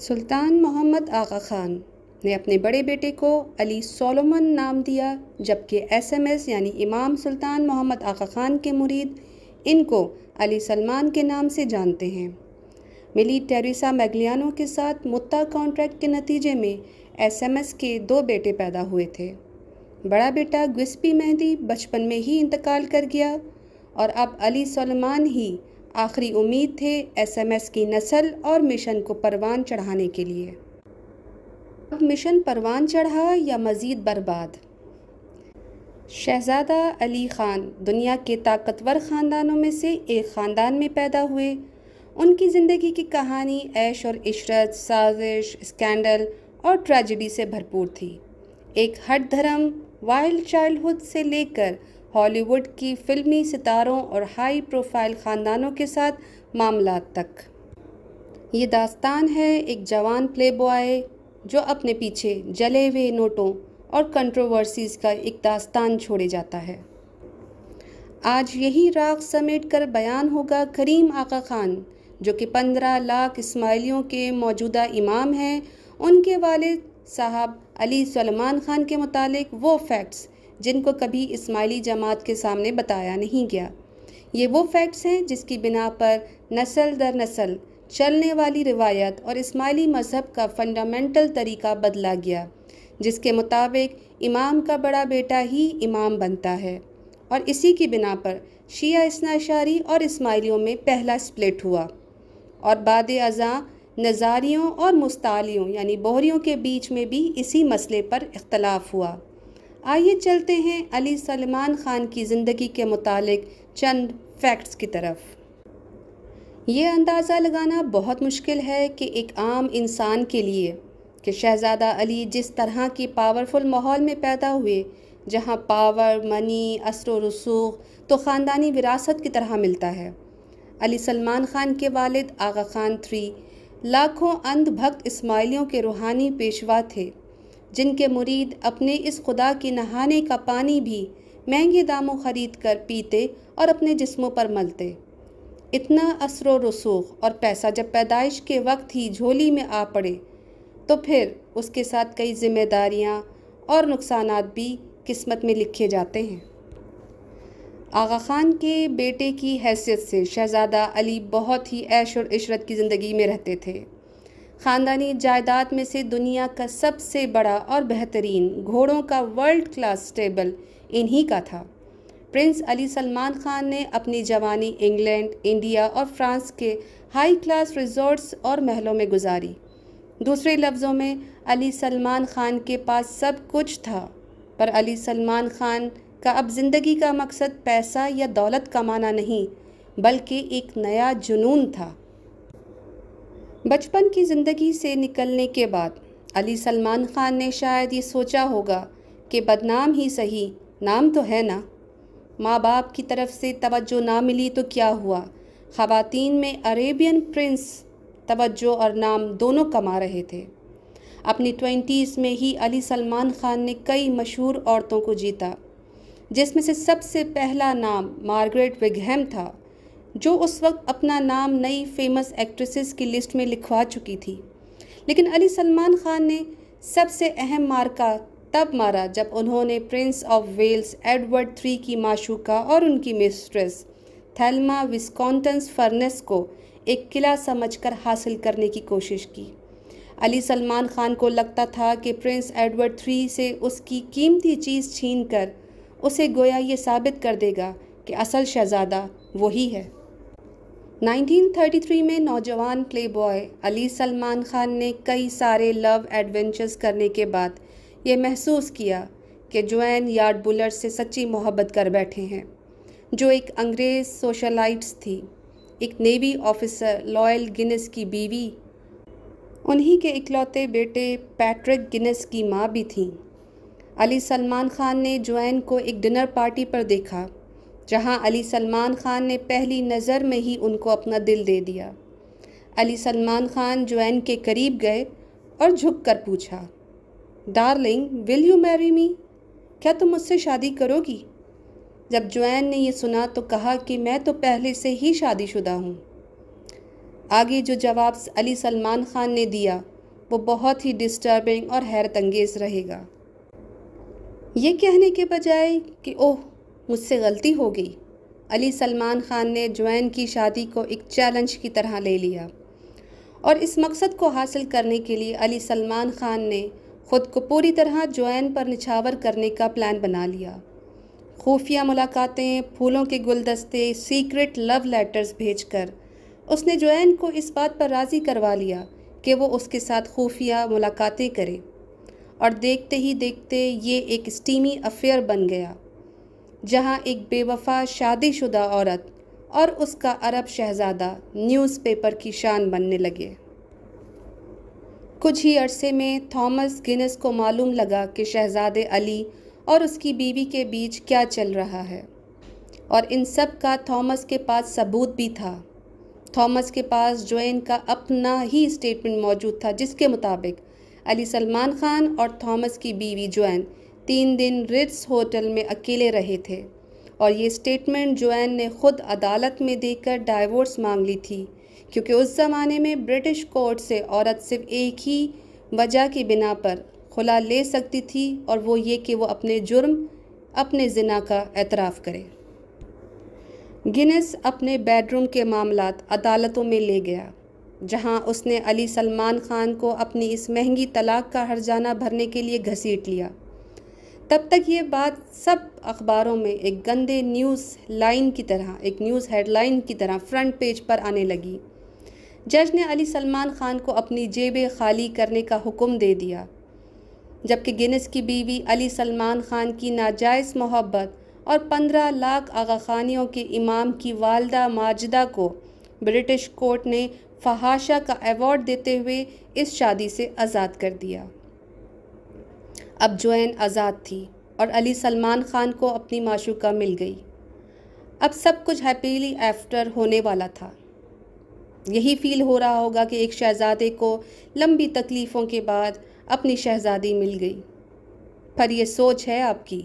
सुल्तान मोहम्मद आगा खान ने अपने बड़े बेटे को अली सोलोमन नाम दिया जबकि एसएमएस यानी इमाम सुल्तान मोहम्मद आका खान के मुरीद इनको अली सलमान के नाम से जानते हैं मिली टेरिसा मैगलियानो के साथ मुत्ता कॉन्ट्रैक्ट के नतीजे में एसएमएस के दो बेटे पैदा हुए थे बड़ा बेटा गुस्पी मेहंदी बचपन में ही इंतकाल कर गया और अब अली सलमान ही आखिरी उम्मीद थे एसएमएस की नस्ल और मिशन को परवान चढ़ाने के लिए अब मिशन परवान चढ़ा या मज़ीद बर्बाद शहज़ादा अली ख़ान दुनिया के ताकतवर ख़ानदानों में से एक ख़ानदान में पैदा हुए उनकी ज़िंदगी की कहानी ऐश और इशरत साजिश स्कैंडल और ट्रेजिडी से भरपूर थी एक हट धर्म वाइल्ड चाइल्डहुड से लेकर हॉलीवुड की फिल्मी सितारों और हाई प्रोफाइल ख़ानदानों के साथ मामला तक ये दास्तान है एक जवान प्ले बॉय जो अपने पीछे जले हुए नोटों और कंट्रोवर्सीज़ का एक दास्तान छोड़े जाता है आज यही राग समेट कर बयान होगा करीम आका खान जो कि पंद्रह लाख इस्माइलियों के मौजूदा इमाम हैं उनके वाले साहब अली सलमान खान के मुतालिक वो फैक्ट्स जिनको कभी इस्माइली जमात के सामने बताया नहीं गया ये वो फैक्ट्स हैं जिसकी बिना पर नसल दर नसल चलने वाली रिवायत और इस्माइली मज़हब का फंडामेंटल तरीका बदला गया जिसके मुताबिक इमाम का बड़ा बेटा ही इमाम बनता है और इसी की बिना पर शिया इसनाशारी और इस्माइलियों में पहला स्प्लिट हुआ और बाद अज़ा नज़ारियों और मुस्तालियों यानी बोहरियों के बीच में भी इसी मसले पर इख्तलाफ हुआ आइए चलते हैं अली सलमान ख़ान की ज़िंदगी के मुतालिक चंद फैक्ट्स की तरफ ये अंदाज़ा लगाना बहुत मुश्किल है कि एक आम इंसान के लिए कि शहज़ादा अली जिस तरह के पावरफुल माहौल में पैदा हुए जहाँ पावर मनी असर रसूख तो ख़ानदानी विरासत की तरह मिलता है अली सलमान ख़ान के वालिद आगा ख़ान थ्री लाखों अंध भक्त इस्माइलियों के रूहानी पेशवा थे जिनके मुरीद अपने इस खुदा के नहाने का पानी भी महंगे दामों ख़रीद कर पीते और अपने जिस्मों पर मलते इतना असर रसूख और पैसा जब पैदाइश के वक्त ही झोली में आ पड़े तो फिर उसके साथ कई जिम्मेदारियाँ और नुकसान भी किस्मत में लिखे जाते हैं आगा ख़ान के बेटे की हैसियत से शहज़ादा अली बहुत ही ऐश और इशरत की ज़िंदगी में रहते थे ख़ानदानी जायदाद में से दुनिया का सबसे बड़ा और बेहतरीन घोड़ों का वर्ल्ड क्लास स्टेबल इन्हीं का था प्रिंस अली सलमान खान ने अपनी जवानी इंग्लैंड इंडिया और फ्रांस के हाई क्लास रिजॉर्ट्स और महलों में गुजारी दूसरे लफ्ज़ों में अली सलमान खान के पास सब कुछ था पर अली सलमान खान का अब ज़िंदगी का मकसद पैसा या दौलत कमाना नहीं बल्कि एक नया जुनून था बचपन की ज़िंदगी से निकलने के बाद अली सलमान ख़ान ने शायद ये सोचा होगा कि बदनाम ही सही नाम तो है ना माँ बाप की तरफ से तवज्जो ना मिली तो क्या हुआ ख़वातीन में अरेबियन प्रिंस तवज्जो और नाम दोनों कमा रहे थे अपनी ट्वेंटीज़ में ही अली सलमान ख़ान ने कई मशहूर औरतों को जीता जिसमें से सबसे पहला नाम मार्गरेट विगहम था जो उस वक्त अपना नाम नई फेमस एक्ट्रेसेस की लिस्ट में लिखवा चुकी थी लेकिन अली सलमान खान ने सबसे अहम मार्का तब मारा जब उन्होंने Prince of Wales Edward three की माशूका और उनकी मिस्ट्रेस थैलमा विस्कॉन्टन्स फर्नेस को एक किला समझकर हासिल करने की कोशिश की अली सलमान खान को लगता था कि प्रिंस एडवर्ड थ्री से उसकी कीमती चीज़ छीन कर उसे गोया ये साबित कर देगा कि असल शहज़ादा वही है 1933 में नौजवान प्लेबॉय अली सलमान खान ने कई सारे लव एडवेंचर्स करने के बाद ये महसूस किया कि जोन यार्ड बुलर से सच्ची मोहब्बत कर बैठे हैं जो एक अंग्रेज़ सोशलाइट्स थी एक नेवी ऑफिसर लॉयल गिनेस की बीवी उन्हीं के इकलौते बेटे पैट्रिक गिनेस की माँ भी थीं अली सलमान खान ने जोन को एक डिनर पार्टी पर देखा जहां अली सलमान ख़ान ने पहली नज़र में ही उनको अपना दिल दे दिया अली सलमान ख़ान जोैन के करीब गए और झुक कर पूछा darling will you marry me क्या तुम मुझसे शादी करोगी जब जैन ने यह सुना तो कहा कि मैं तो पहले से ही शादीशुदा हूँ आगे जो जवाब अली सलमान ख़ान ने दिया वो बहुत ही डिस्टर्बिंग और हैरत अंगेज़ रहेगा ये कहने के बजाय कि ओह मुझसे गलती हो गई अली सलमान ख़ान ने जैन की शादी को एक चैलेंज की तरह ले लिया और इस मकसद को हासिल करने के लिए अली सलमान ख़ान ने ख़ुद को पूरी तरह जैन पर निछावर करने का प्लान बना लिया खुफिया मुलाकातें फूलों के गुलदस्ते सीक्रेट लव लेटर्स भेजकर उसने जैन को इस बात पर राज़ी करवा लिया कि वो उसके साथ खुफिया मुलाकातें करे और देखते ही देखते ये एक स्टीमी अफेयर बन गया जहां एक बेवफा शादीशुदा औरत और उसका अरब शहजादा न्यूज़पेपर की शान बनने लगे कुछ ही अरसे में थॉमस गिनस को मालूम लगा कि शहजादे अली और उसकी बीवी के बीच क्या चल रहा है और इन सब का थॉमस के पास सबूत भी था थॉमस के पास जोएन का अपना ही स्टेटमेंट मौजूद था जिसके मुताबिक अली सलमान खान और थॉमस की बीवी जोएन तीन दिन रिट्स होटल में अकेले रहे थे और ये स्टेटमेंट जोन ने खुद अदालत में देकर डाइवोर्स मांग ली थी क्योंकि उस ज़माने में ब्रिटिश कोर्ट से औरत सिर्फ एक ही वजह की बिना पर खुला ले सकती थी और वो ये कि वो अपने जुर्म अपने जिना का एतराफ़ करे गिनेस अपने बेडरूम के मामला अदालतों में ले गया जहां उसने अली सलमान खान को अपनी इस महंगी तलाक का हरजाना भरने के लिए घसीट लिया तब तक ये बात सब अखबारों में एक गंदे न्यूज़ लाइन की तरह एक न्यूज़ हेडलाइन की तरह फ्रंट पेज पर आने लगी जज ने अली सलमान ख़ान को अपनी जेबें खाली करने का हुक्म दे दिया जबकि गिनस की बीवी अली सलमान ख़ान की नाजायज़ मोहब्बत और पंद्रह लाख आगा खानियों के इमाम की वालदा माजदा को ब्रिटिश कोर्ट ने फहाशा का अवार्ड देते हुए इस शादी से आज़ाद कर दिया अब जोन आज़ाद थी और अली सलमान ख़ान को अपनी माशूका मिल गई अब सब कुछ हैप्पीली आफ्टर होने वाला था यही फील हो रहा होगा कि एक शहज़ादे को लंबी तकलीफ़ों के बाद अपनी शहज़ादी मिल गई पर यह सोच है आपकी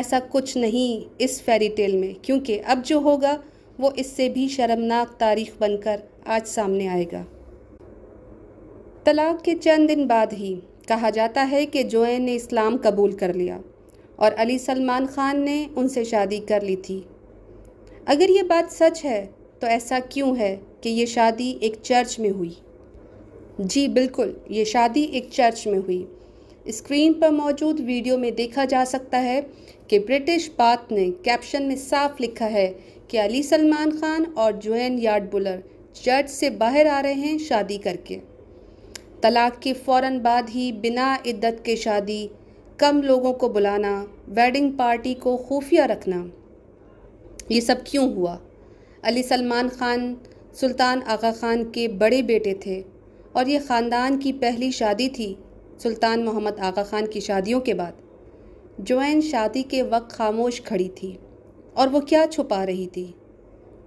ऐसा कुछ नहीं इस फेरी टेल में क्योंकि अब जो होगा वो इससे भी शर्मनाक तारीख बनकर आज सामने आएगा तलाक के चंद दिन बाद ही कहा जाता है कि जोएन ने इस्लाम कबूल कर लिया और अली सलमान ख़ान ने उनसे शादी कर ली थी अगर ये बात सच है तो ऐसा क्यों है कि ये शादी एक चर्च में हुई जी बिल्कुल ये शादी एक चर्च में हुई स्क्रीन पर मौजूद वीडियो में देखा जा सकता है कि ब्रिटिश बात ने कैप्शन में साफ लिखा है कि अली सलमान खान और जोन याडबुलर चर्च से बाहर आ रहे हैं शादी करके तलाक के फ़ौर बाद ही बिना इद्दत के शादी कम लोगों को बुलाना वेडिंग पार्टी को खुफिया रखना ये सब क्यों हुआ अली सलमान ख़ान सुल्तान आगा ख़ान के बड़े बेटे थे और ये ख़ानदान की पहली शादी थी सुल्तान मोहम्मद आगा ख़ान की शादियों के बाद जोन शादी के वक्त खामोश खड़ी थी और वो क्या छुपा रही थी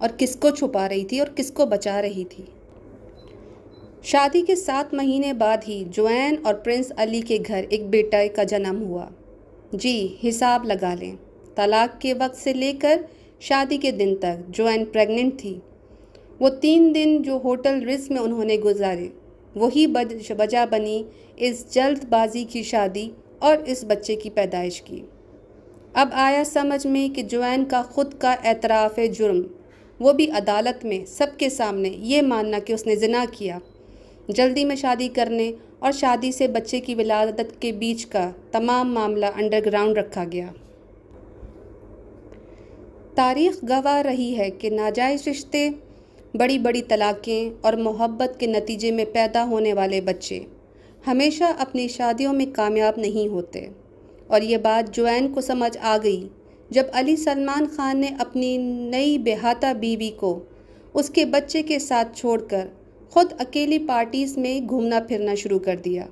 और किसको छुपा रही थी और किसको बचा रही थी शादी के सात महीने बाद ही जोन और प्रिंस अली के घर एक बेटा का जन्म हुआ जी हिसाब लगा लें तलाक के वक्त से लेकर शादी के दिन तक जोन प्रेग्नेंट थी वो तीन दिन जो होटल रिस में उन्होंने गुजारे वही वजह बनी इस जल्दबाजी की शादी और इस बच्चे की पैदाइश की अब आया समझ में कि जोन का ख़ुद का एतराफ़ जुर्म वो भी अदालत में सबके सामने ये मानना कि उसने जना किया जल्दी में शादी करने और शादी से बच्चे की विलादत के बीच का तमाम मामला अंडरग्राउंड रखा गया तारीख गवाह रही है कि नाजायज़ रिश्ते बड़ी बड़ी तलाक़ें और मोहब्बत के नतीजे में पैदा होने वाले बच्चे हमेशा अपनी शादियों में कामयाब नहीं होते और ये बात जोैन को समझ आ गई जब अली सलमान खान ने अपनी नई बेहाता बीवी को उसके बच्चे के साथ छोड़कर खुद अकेली पार्टीज़ में घूमना फिरना शुरू कर दिया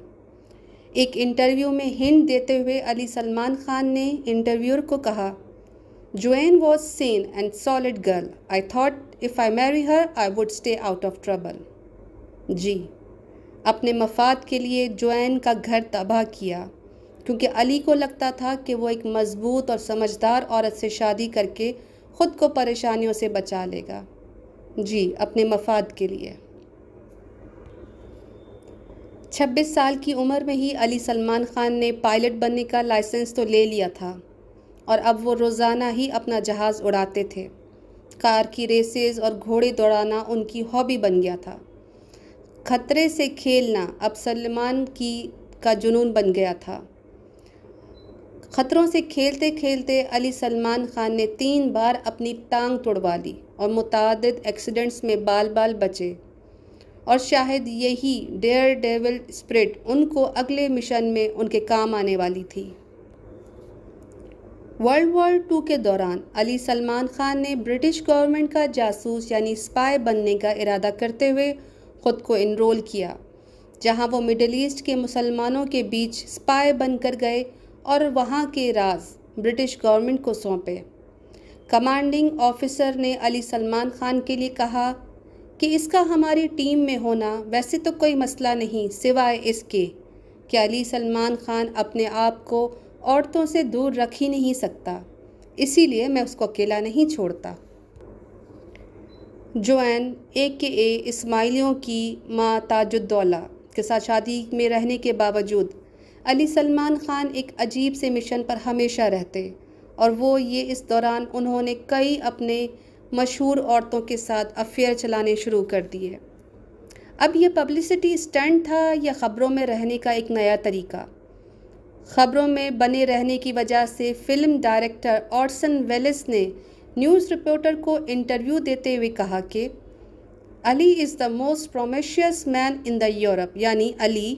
एक इंटरव्यू में हिंट देते हुए अली सलमान खान ने इंटरव्यूर को कहा Joan was sane and solid girl I thought if I marry her I would stay out of trouble जी अपने मफाद के लिए जोन का घर तबाह किया क्योंकि अली को लगता था कि वो एक मजबूत और समझदार औरत से शादी करके ख़ुद को परेशानियों से बचा लेगा जी अपने मफाद के लिए 26 साल की उम्र में ही अली सलमान ख़ान ने पायलट बनने का लाइसेंस तो ले लिया था और अब वो रोज़ाना ही अपना जहाज़ उड़ाते थे कार की रेसेस और घोड़े दौड़ाना उनकी हॉबी बन गया था खतरे से खेलना अब सलमान की का जुनून बन गया था खतरों से खेलते खेलते अली सलमान ख़ान ने तीन बार अपनी टांग तोड़वा ली और मुतद एक्सीडेंट्स में बाल बाल बचे और शायद यही डेयर डेविल स्प्रिट उनको अगले मिशन में उनके काम आने वाली थी वर्ल्ड वॉर टू के दौरान अली सलमान खान ने ब्रिटिश गवर्नमेंट का जासूस यानी स्पाई बनने का इरादा करते हुए ख़ुद को इनरोल किया जहां वो मिडल ईस्ट के मुसलमानों के बीच स्पाई बनकर गए और वहां के राज ब्रिटिश गवर्नमेंट को सौंपे कमांडिंग ऑफिसर ने अली सलमान खान के लिए कहा कि इसका हमारी टीम में होना वैसे तो कोई मसला नहीं सिवाय इसके कि अली सलमान ख़ान अपने आप को औरतों से दूर रख ही नहीं सकता इसीलिए मैं उसको अकेला नहीं छोड़ता जोएन ए के ए इसमाइलियों की माँ ताजुद्दौला के साथ शादी में रहने के बावजूद अली सलमान ख़ान एक अजीब से मिशन पर हमेशा रहते और वो ये इस दौरान उन्होंने कई अपने मशहूर औरतों के साथ अफेयर चलाने शुरू कर दिए अब यह पब्लिसिटी स्टंट था या ख़बरों में रहने का एक नया तरीका ख़बरों में बने रहने की वजह से फिल्म डायरेक्टर ऑर्सन वेलिस ने न्यूज़ रिपोर्टर को इंटरव्यू देते हुए कहा कि Ali is the most promiscuous man in the Europe यानी अली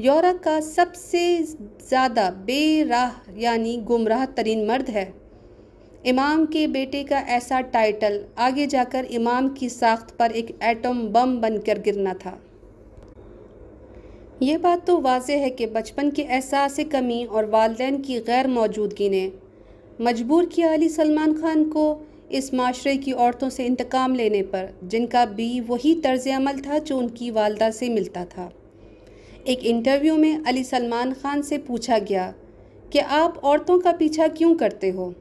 यूरोप का सबसे ज़्यादा बेराह यानी गुमराह तरीन मर्द है इमाम के बेटे का ऐसा टाइटल आगे जाकर इमाम की साख्त पर एक एटम बम बनकर गिरना था यह बात तो वाज है कि बचपन के एहसास कमी और वालदे की गैर मौजूदगी ने मजबूर किया अली सलमान खान को इस माशरे की औरतों से इंतकाम लेने पर जिनका भी वही तर्ज अमल था जो उनकी वालदा से मिलता था एक इंटरव्यू में अली सलमान खान से पूछा गया कि आप औरतों का पीछा क्यों करते हो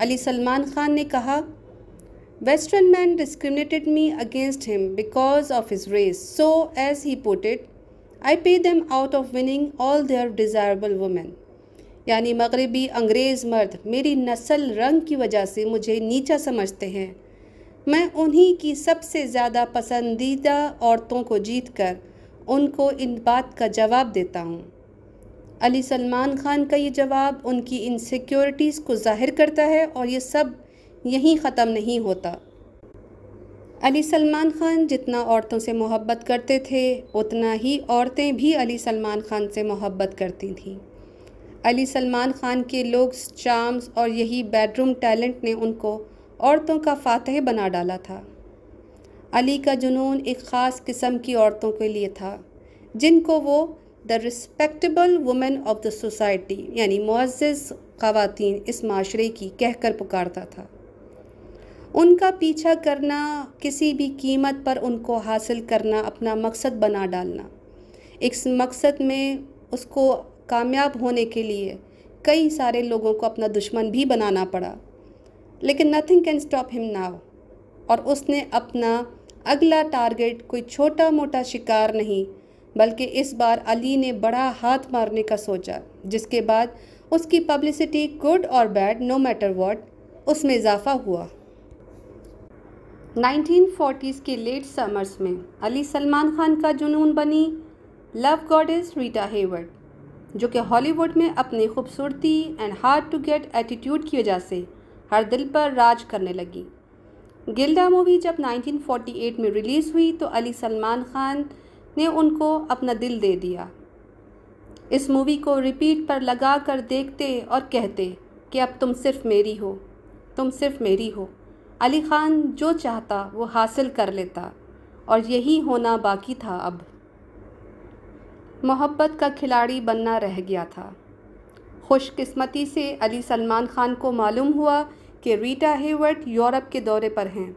अली सलमान खान ने कहा western man discriminated me against him because of his race so as he put it I pay them out of winning all their desirable women यानी मगरबी अंग्रेज़ मर्द मेरी नस्ल रंग की वजह से मुझे नीचा समझते हैं मैं उन्हीं की सबसे ज़्यादा पसंदीदा औरतों को जीत कर उनको इन बात का जवाब देता हूँ अली सलमान ख़ान का ये जवाब उनकी इनसिक्योरिटीज़ को ज़ाहिर करता है और ये सब यहीं ख़त्म नहीं होता अली सलमान ख़ान जितना औरतों से मोहब्बत करते थे उतना ही औरतें भी अली सलमान ख़ान से मोहब्बत करती थीं अली सलमान ख़ान के लुक्स चाम्स और यही बेडरूम टैलेंट ने उनको औरतों का फातह बना डाला था अली का जुनून एक ख़ास किस्म की औरतों के लिए था जिनको वो the respectable women of the society यानी मुआज़ ख़वातीन इस माशरे की कहकर पुकारता था उनका पीछा करना किसी भी कीमत पर उनको हासिल करना अपना मकसद बना डालना इस मकसद में उसको कामयाब होने के लिए कई सारे लोगों को अपना दुश्मन भी बनाना पड़ा लेकिन nothing can stop him now और उसने अपना अगला टारगेट कोई छोटा मोटा शिकार नहीं बल्कि इस बार अली ने बड़ा हाथ मारने का सोचा जिसके बाद उसकी पब्लिसिटी गुड और बैड नो मैटर वॉट उसमें इजाफा हुआ 1940s के लेट समर्स में अली सलमान खान का जुनून बनी लव गॉडेस रीटा हेवर्ड जो कि हॉलीवुड में अपनी खूबसूरती and hard to get attitude की वजह से हर दिल पर राज करने लगी गिल्डा मूवी जब 1948 में रिलीज़ हुई तो अली सलमान खान ने उनको अपना दिल दे दिया इस मूवी को रिपीट पर लगा कर देखते और कहते कि अब तुम सिर्फ मेरी हो तुम सिर्फ मेरी हो अली ख़ान जो चाहता वो हासिल कर लेता और यही होना बाकी था अब मोहब्बत का खिलाड़ी बनना रह गया था ख़ुशकस्मती से अली सलमान ख़ान को मालूम हुआ कि रीटा हेवर्ट यूरोप के दौरे पर हैं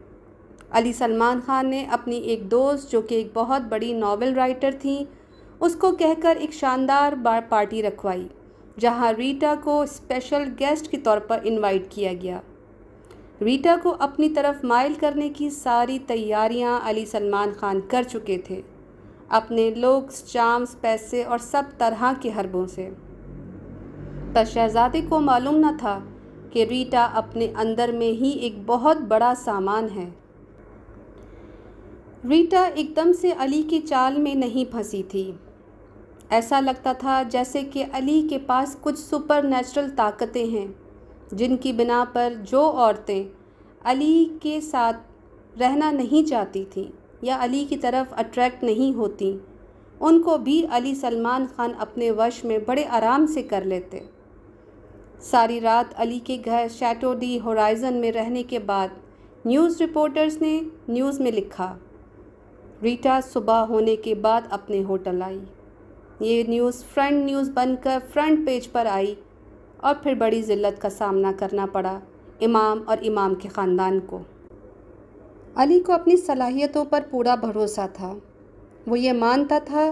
अली सलमान ख़ान ने अपनी एक दोस्त जो कि एक बहुत बड़ी नावल राइटर थी उसको कहकर एक शानदार बार पार्टी रखवाई जहां रीटा को स्पेशल गेस्ट के तौर पर इनवाइट किया गया रीटा को अपनी तरफ माइल करने की सारी तैयारियां अली सलमान ख़ान कर चुके थे अपने लुक्स चाम्स पैसे और सब तरह के हरबों से पर शहजादे को मालूम न था कि रीटा अपने अंदर में ही एक बहुत बड़ा सामान है रीटा एकदम से अली की चाल में नहीं फंसी थी ऐसा लगता था जैसे कि अली के पास कुछ सुपर नेचुरल ताकतें हैं जिनकी बिना पर जो औरतें अली के साथ रहना नहीं चाहती थीं या अली की तरफ अट्रैक्ट नहीं होती उनको भी अली सलमान ख़ान अपने वश में बड़े आराम से कर लेते सारी रात अली के घर शैटो डी होराइज़न में रहने के बाद न्यूज़ रिपोर्टर्स ने न्यूज़ में लिखा रीटा सुबह होने के बाद अपने होटल आई ये न्यूज़ फ्रंट न्यूज़ बनकर फ्रंट पेज पर आई और फिर बड़ी ज़िल्लत का सामना करना पड़ा इमाम और इमाम के ख़ानदान को अली को अपनी सलाहियतों पर पूरा भरोसा था वो ये मानता था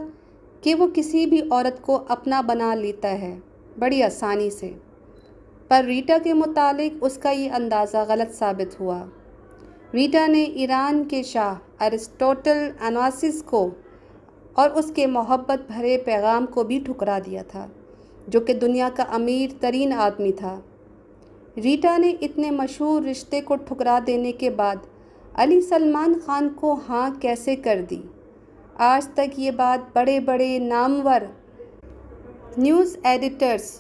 कि वो किसी भी औरत को अपना बना लेता है बड़ी आसानी से पर रीटा के मुतालिक उसका ये अंदाज़ा गलत साबित हुआ रीटा ने ईरान के शाह अरिस्टोटल अनासिस को और उसके मोहब्बत भरे पैगाम को भी ठुकरा दिया था जो कि दुनिया का अमीर तरीन आदमी था रीटा ने इतने मशहूर रिश्ते को ठुकरा देने के बाद अली सलमान ख़ान को हाँ कैसे कर दी आज तक ये बात बड़े बड़े नामवर न्यूज़ एडिटर्स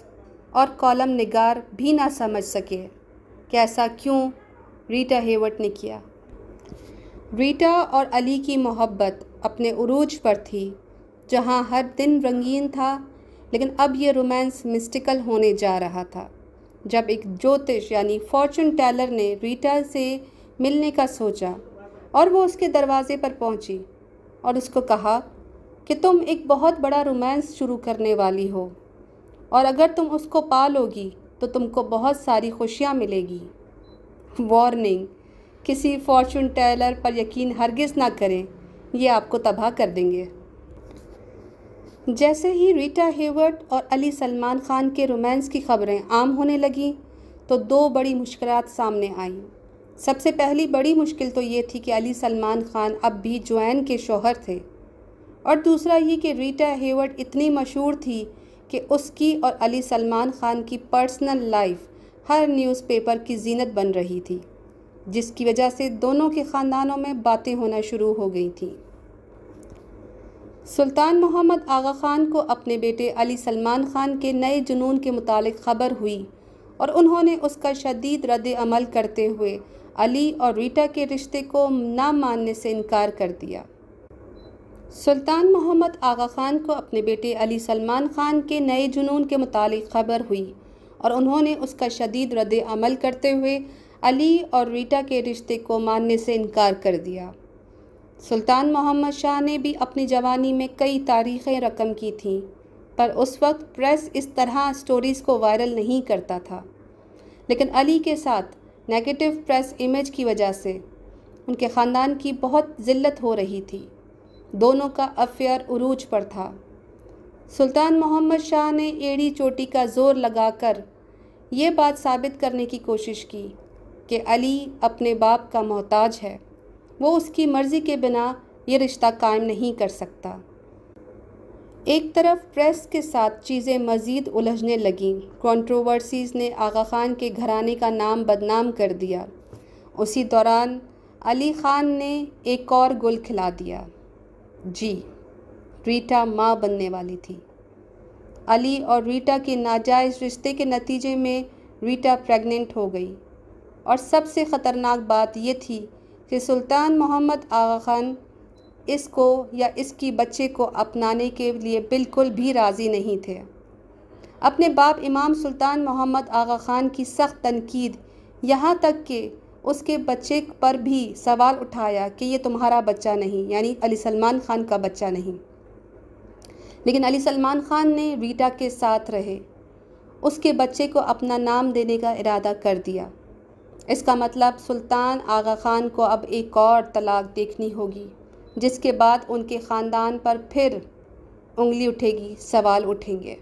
और कॉलम निगार भी ना समझ सके कैसा क्यों रीटा हेवट ने किया रीटा और अली की मोहब्बत अपने उरूज पर थी जहां हर दिन रंगीन था लेकिन अब यह रोमांस मिस्टिकल होने जा रहा था जब एक ज्योतिष यानी फॉर्चून टेलर ने रीटा से मिलने का सोचा और वो उसके दरवाजे पर पहुंची और उसको कहा कि तुम एक बहुत बड़ा रोमांस शुरू करने वाली हो और अगर तुम उसको पा लोगी तो तुमको बहुत सारी खुशियाँ मिलेगी वार्निंग किसी फॉर्चून टेलर पर यकीन हरगिज़ ना करें ये आपको तबाह कर देंगे जैसे ही रीटा हेवर्ट और अली सलमान खान के रोमांस की खबरें आम होने लगीं तो दो बड़ी मुश्किल सामने आईं सबसे पहली बड़ी मुश्किल तो ये थी कि अली सलमान खान अब भी जोन के शोहर थे और दूसरा ये कि रीटा हेवर्ट इतनी मशहूर थी कि उसकी और अली सलमान खान की पर्सनल लाइफ हर न्यूज़पेपर की जीनत बन रही थी जिसकी वजह से दोनों के ख़ानदानों में बातें होना शुरू हो गई थी सुल्तान मोहम्मद आगा ख़ान को अपने बेटे अली सलमान ख़ान के नए जुनून के मुतालिक ख़बर हुई और उन्होंने उसका शदीद रद्द अमल करते हुए अली और रीटा के रिश्ते को ना मानने से इनकार कर दिया सुल्तान मोहम्मद आगा ख़ान को अपने बेटे अली सलमान ख़ान के नए जुनून के मुतालिक ख़बर हुई और उन्होंने उसका शदीद रद्द अमल करते हुए अली और रीटा के रिश्ते को मानने से इनकार कर दिया सुल्तान मोहम्मद शाह ने भी अपनी जवानी में कई तारीखें रकम की थीं पर उस वक्त प्रेस इस तरह स्टोरीज़ को वायरल नहीं करता था लेकिन अली के साथ नेगेटिव प्रेस इमेज की वजह से उनके ख़ानदान की बहुत ज़िल्लत हो रही थी दोनों का अफेयर उरूज पर था सुल्तान मोहम्मद शाह ने एड़ी चोटी का जोर लगाकर ये बात साबित करने की कोशिश की कि अली अपने बाप का मोहताज है वो उसकी मर्ज़ी के बिना ये रिश्ता कायम नहीं कर सकता एक तरफ प्रेस के साथ चीज़ें मज़ीद उलझने लगीं कंट्रोवर्सीज़ ने आगा ख़ान के घराने का नाम बदनाम कर दिया उसी दौरान अली ख़ान ने एक और गुल खिला दिया जी रीटा माँ बनने वाली थी अली और रीटा के नाजायज़ रिश्ते के नतीजे में रीटा प्रेग्नेंट हो गई और सबसे ख़तरनाक बात यह थी कि सुल्तान मोहम्मद आगा ख़ान इसको या इसकी बच्चे को अपनाने के लिए बिल्कुल भी राज़ी नहीं थे अपने बाप इमाम सुल्तान मोहम्मद आगा ख़ान की सख्त तनकीद यहाँ तक कि उसके बच्चे पर भी सवाल उठाया कि ये तुम्हारा बच्चा नहीं यानी अली सलमान ख़ान का बच्चा नहीं लेकिन अली सलमान ख़ान ने रीटा के साथ रहे उसके बच्चे को अपना नाम देने का इरादा कर दिया इसका मतलब सुल्तान आगा ख़ान को अब एक और तलाक देखनी होगी जिसके बाद उनके ख़ानदान पर फिर उंगली उठेगी सवाल उठेंगे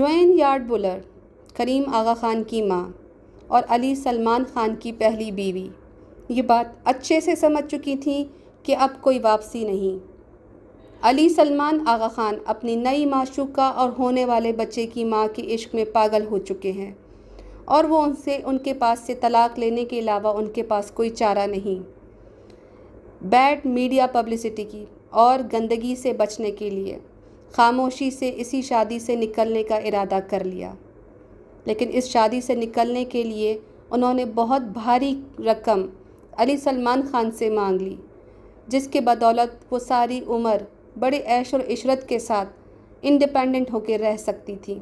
Joan Yarde Buller Karim Aga Khan की माँ और अली सलमान ख़ान की पहली बीवी ये बात अच्छे से समझ चुकी थी कि अब कोई वापसी नहीं अली सलमान आगा खान अपनी नई माशूका और होने वाले बच्चे की माँ के इश्क में पागल हो चुके हैं और वो उनसे उनके पास से तलाक लेने के अलावा उनके पास कोई चारा नहीं बैड मीडिया पब्लिसिटी की और गंदगी से बचने के लिए खामोशी से इसी शादी से निकलने का इरादा कर लिया लेकिन इस शादी से निकलने के लिए उन्होंने बहुत भारी रकम अली सलमान खान से मांग ली जिसके बदौलत वो सारी उम्र बड़े ऐश और इशरत के साथ इंडिपेंडेंट होकर रह सकती थी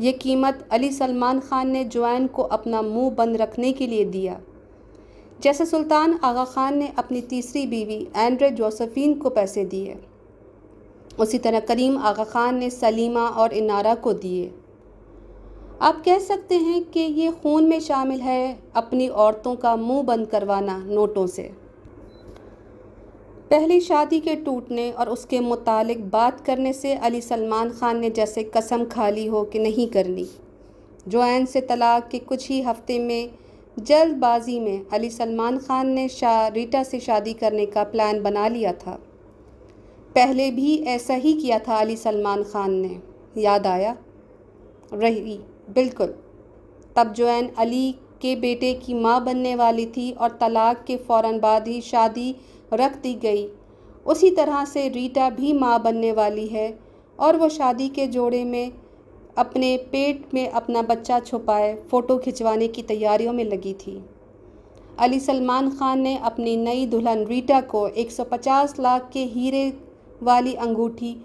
ये कीमत अली सलमान ख़ान ने जोैन को अपना मुंह बंद रखने के लिए दिया जैसे सुल्तान आगा ख़ान ने अपनी तीसरी बीवी एंड्रे जोसफीन को पैसे दिए उसी तरह करीम आगा ख़ान ने सलीमा और इनारा को दिए आप कह सकते हैं कि ये खून में शामिल है अपनी औरतों का मुंह बंद करवाना नोटों से पहली शादी के टूटने और उसके मुतालिक बात करने से अली सलमान ख़ान ने जैसे कसम खा ली हो कि नहीं करनी जोएन से तलाक के कुछ ही हफ्ते में जल्दबाजी में अली सलमान ख़ान ने शाह रीटा से शादी करने का प्लान बना लिया था पहले भी ऐसा ही किया था अली सलमान ख़ान ने याद आया रही बिल्कुल तब जोएन अली के बेटे की माँ बनने वाली थी और तलाक के फ़ौर बाद ही शादी रख दी गई उसी तरह से रीटा भी माँ बनने वाली है और वो शादी के जोड़े में अपने पेट में अपना बच्चा छुपाए फ़ोटो खिंचवाने की तैयारियों में लगी थी अली सलमान ख़ान ने अपनी नई दुल्हन रीटा को 150 लाख के हीरे वाली अंगूठी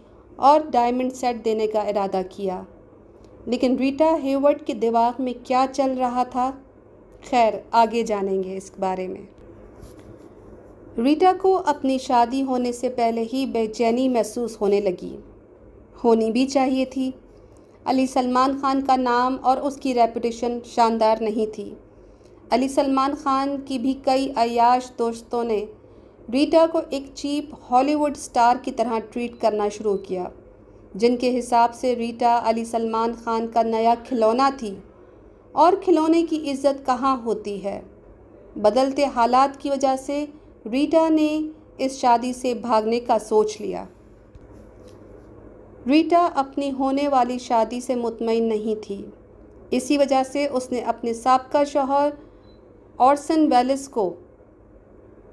और डायमंड सेट देने का इरादा किया लेकिन रीटा हेवर्ड के दिमाग में क्या चल रहा था खैर आगे जानेंगे इस बारे में रीटा को अपनी शादी होने से पहले ही बेचैनी महसूस होने लगी होनी भी चाहिए थी अली सलमान ख़ान का नाम और उसकी रेपुटेशन शानदार नहीं थी अली सलमान ख़ान की भी कई अयाश दोस्तों ने रीटा को एक चीप हॉलीवुड स्टार की तरह ट्रीट करना शुरू किया जिनके हिसाब से रीटा अली सलमान ख़ान का नया खिलौना थी और खिलौने की इज़्ज़त कहाँ होती है बदलते हालात की वजह से रीटा ने इस शादी से भागने का सोच लिया रीटा अपनी होने वाली शादी से मुतमिन नहीं थी इसी वजह से उसने अपने सबका शोहर ऑर्सन वेलिस को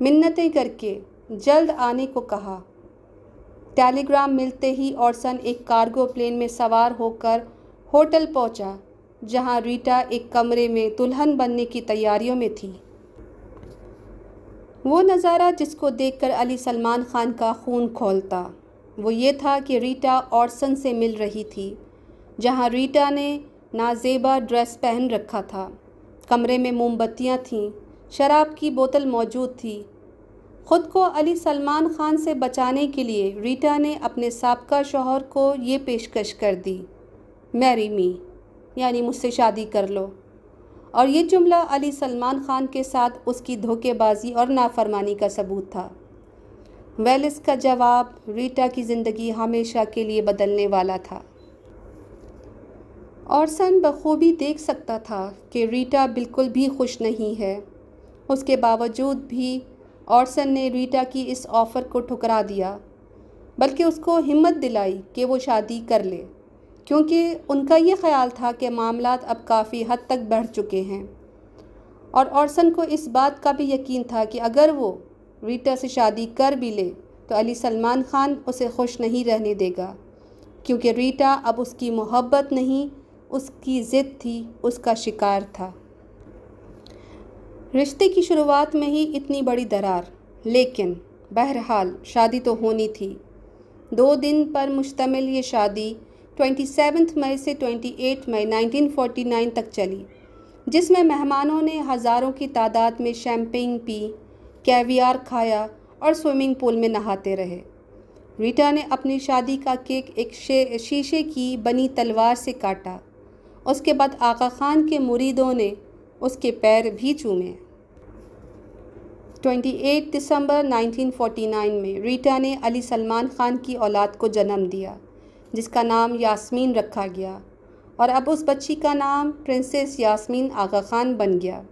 मिन्नतें करके जल्द आने को कहा टेलीग्राम मिलते ही ऑर्सन एक कार्गो प्लेन में सवार होकर होटल पहुंचा, जहां रीटा एक कमरे में दुल्हन बनने की तैयारियों में थी वो नज़ारा जिसको देखकर अली सलमान ख़ान का खून खोलता वो ये था कि रीटा ऑर्सन से मिल रही थी जहाँ रीटा ने नाजेबा ड्रेस पहन रखा था कमरे में मोमबत्तियाँ थीं शराब की बोतल मौजूद थी ख़ुद को अली सलमान ख़ान से बचाने के लिए रीटा ने अपने सबका शोहर को ये पेशकश कर दी मैरी मी यानी मुझसे शादी कर लो और ये जुमला अली सलमान ख़ान के साथ उसकी धोखेबाजी और नाफरमानी का सबूत था वेलिस का जवाब रीटा की ज़िंदगी हमेशा के लिए बदलने वाला था और सन बखूबी देख सकता था कि रीटा बिल्कुल भी खुश नहीं है उसके बावजूद भी औरसन ने रीटा की इस ऑफ़र को ठुकरा दिया बल्कि उसको हिम्मत दिलाई कि वो शादी कर ले क्योंकि उनका ये ख्याल था कि मामला अब काफ़ी हद तक बढ़ चुके हैं और औरसन को इस बात का भी यकीन था कि अगर वो रीटा से शादी कर भी ले तो अली सलमान ख़ान उसे खुश नहीं रहने देगा क्योंकि रीटा अब उसकी मोहब्बत नहीं उसकी ज़िद थी उसका शिकार था रिश्ते की शुरुआत में ही इतनी बड़ी दरार लेकिन बहरहाल शादी तो होनी थी दो दिन पर मुश्तमिल ये शादी 27 मई से 28 मई 1949 तक चली जिसमें मेहमानों ने हज़ारों की तादाद में शैम्पेन पी कैवियार खाया और स्विमिंग पूल में नहाते रहे रीटा ने अपनी शादी का केक एक शीशे की बनी तलवार से काटा उसके बाद आका खान के मुरीदों ने उसके पैर भी चूमे 28 दिसंबर 1949 में रीटा ने अली सलमान खान की औलाद को जन्म दिया जिसका नाम यास्मीन रखा गया और अब उस बच्ची का नाम प्रिंसेस यास्मीन आगा खान बन गया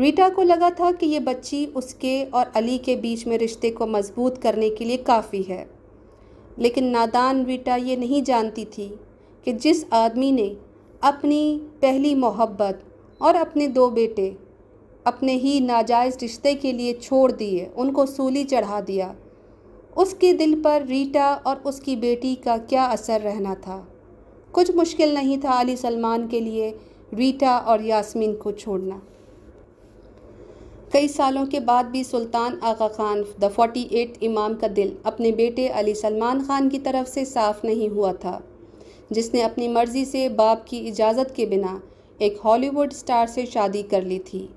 रीटा को लगा था कि ये बच्ची उसके और अली के बीच में रिश्ते को मजबूत करने के लिए काफ़ी है लेकिन नादान रीटा ये नहीं जानती थी कि जिस आदमी ने अपनी पहली मोहब्बत और अपने दो बेटे अपने ही नाजायज़ रिश्ते के लिए छोड़ दिए उनको सूली चढ़ा दिया उसके दिल पर रीटा और उसकी बेटी का क्या असर रहना था कुछ मुश्किल नहीं था अली सलमान के लिए रीटा और यास्मीन को छोड़ना कई सालों के बाद भी सुल्तान आका खान द फोटी एट इमाम का दिल अपने बेटे अली सलमान खान की तरफ से साफ नहीं हुआ था जिसने अपनी मर्ज़ी से बाप की इजाज़त के बिना एक हॉलीवुड स्टार से शादी कर ली थी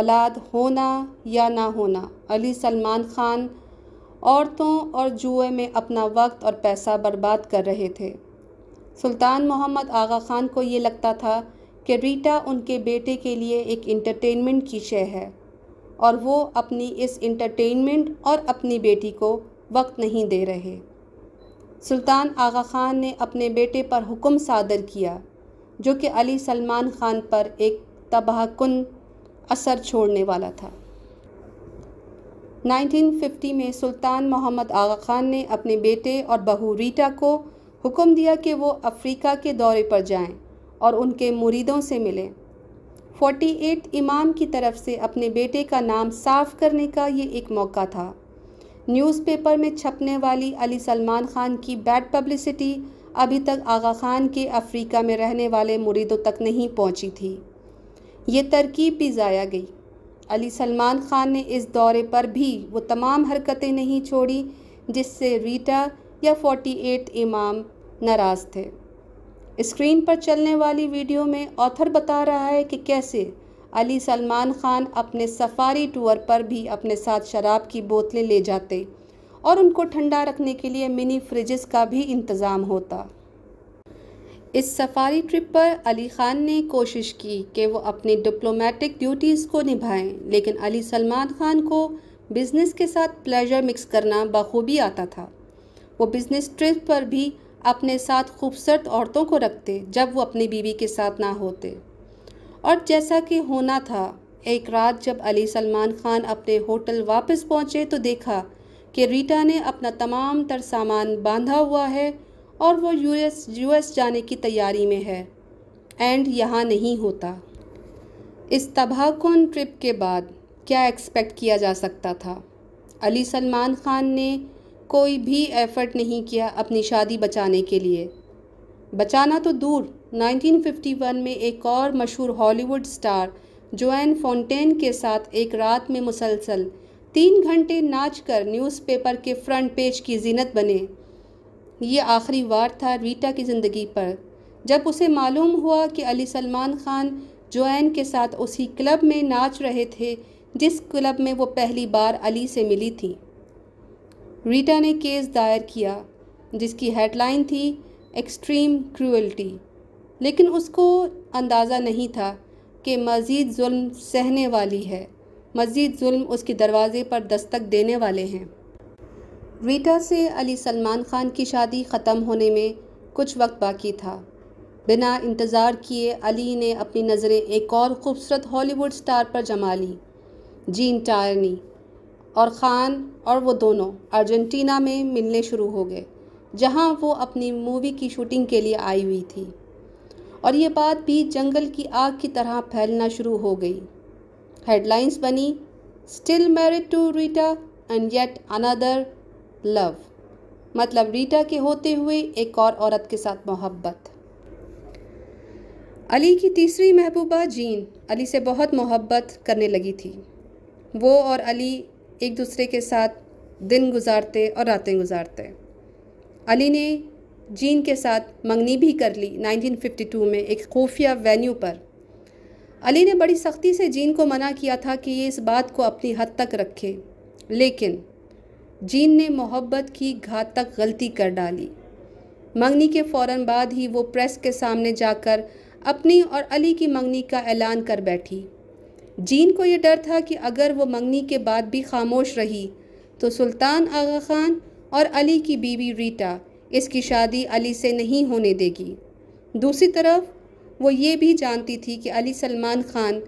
औलाद होना या ना होना अली सलमान खान औरतों और जुए में अपना वक्त और पैसा बर्बाद कर रहे थे सुल्तान मोहम्मद आगा ख़ान को ये लगता था कि रीटा उनके बेटे के लिए एक इंटरटेनमेंट की शय है और वो अपनी इस इंटरटेनमेंट और अपनी बेटी को वक्त नहीं दे रहे सुल्तान आगा ख़ान ने अपने बेटे पर हुक्म सादर किया जो कि अली सलमान ख़ान पर एक तबाहकुन असर छोड़ने वाला था 1950 में सुल्तान मोहम्मद आगा खान ने अपने बेटे और बहू रीटा को हुक्म दिया कि वो अफ्रीका के दौरे पर जाएं और उनके मुरीदों से मिलें 48 इमाम की तरफ से अपने बेटे का नाम साफ करने का ये एक मौका था न्यूज़पेपर में छपने वाली अली सलमान खान की बैड पब्लिसिटी अभी तक आगा खान के अफ्रीका में रहने वाले मुरीदों तक नहीं पहुंची थी ये तरकीब भी ज़ाया गई अली सलमान ख़ान ने इस दौरे पर भी वो तमाम हरकतें नहीं छोड़ी जिससे रीटा या 48 इमाम नाराज़ थे स्क्रीन पर चलने वाली वीडियो में ऑथर बता रहा है कि कैसे अली सलमान ख़ान अपने सफारी टूर पर भी अपने साथ शराब की बोतलें ले जाते और उनको ठंडा रखने के लिए मिनी फ्रिजेस का भी इंतज़ाम होता इस सफारी ट्रिप पर अली ख़ान ने कोशिश की कि वो अपनी डिप्लोमेटिक ड्यूटीज़ को निभाएं लेकिन अली सलमान ख़ान को बिज़नेस के साथ प्लेजर मिक्स करना बखूबी आता था वो बिज़नेस ट्रिप पर भी अपने साथ खूबसूरत औरतों को रखते जब वो अपनी बीवी के साथ ना होते और जैसा कि होना था एक रात जब अली सलमान ख़ान अपने होटल वापस पहुँचे तो देखा कि रीटा ने अपना तमाम तर सामान बांधा हुआ है और वो यूएस यूएस जाने की तैयारी में है एंड यहाँ नहीं होता इस तबाहकुन ट्रिप के बाद क्या एक्सपेक्ट किया जा सकता था अली सलमान ख़ान ने कोई भी एफ़र्ट नहीं किया अपनी शादी बचाने के लिए बचाना तो दूर 1951 में एक और मशहूर हॉलीवुड स्टार जोएन फोंटेन के साथ एक रात में मुसलसल तीन घंटे नाच कर न्यूज़पेपर के फ्रंट पेज की जीनत बने ये आखिरी वार था रीटा की ज़िंदगी पर जब उसे मालूम हुआ कि अली सलमान ख़ान जोन के साथ उसी क्लब में नाच रहे थे जिस क्लब में वो पहली बार अली से मिली थी रीटा ने केस दायर किया जिसकी हेडलाइन थी एक्सट्रीम क्रूअल्टी लेकिन उसको अंदाज़ा नहीं था कि मज़ीद जुल्म सहने वाली है मज़ीद जुल्म उसके दरवाज़े पर दस्तक देने वाले हैं रीटा से अली सलमान खान की शादी ख़त्म होने में कुछ वक्त बाकी था बिना इंतज़ार किए अली ने अपनी नज़रें एक और ख़ूबसूरत हॉलीवुड स्टार पर जमा ली जीन टायरनी और ख़ान और वो दोनों अर्जेंटीना में मिलने शुरू हो गए जहां वो अपनी मूवी की शूटिंग के लिए आई हुई थी और ये बात भी जंगल की आग की तरह फैलना शुरू हो गई हेडलाइंस बनी still married to Rita and yet another love मतलब रीटा के होते हुए एक और औरत के साथ मोहब्बत अली की तीसरी महबूबा जीन अली से बहुत मोहब्बत करने लगी थी वो और अली एक दूसरे के साथ दिन गुजारते और रातें गुजारते अली ने जीन के साथ मंगनी भी कर ली 1952 में एक खुफिया वेन्यू पर अली ने बड़ी सख्ती से जीन को मना किया था कि ये इस बात को अपनी हद तक रखे लेकिन जीन ने मोहब्बत की घातक गलती कर डाली मंगनी के फ़ौर बाद ही वो प्रेस के सामने जाकर अपनी और अली की मंगनी का ऐलान कर बैठी जीन को ये डर था कि अगर वो मंगनी के बाद भी खामोश रही तो सुल्तान आगा खान और अली की बीवी रीटा इसकी शादी अली से नहीं होने देगी दूसरी तरफ वो ये भी जानती थी कि अली सलमान ख़ान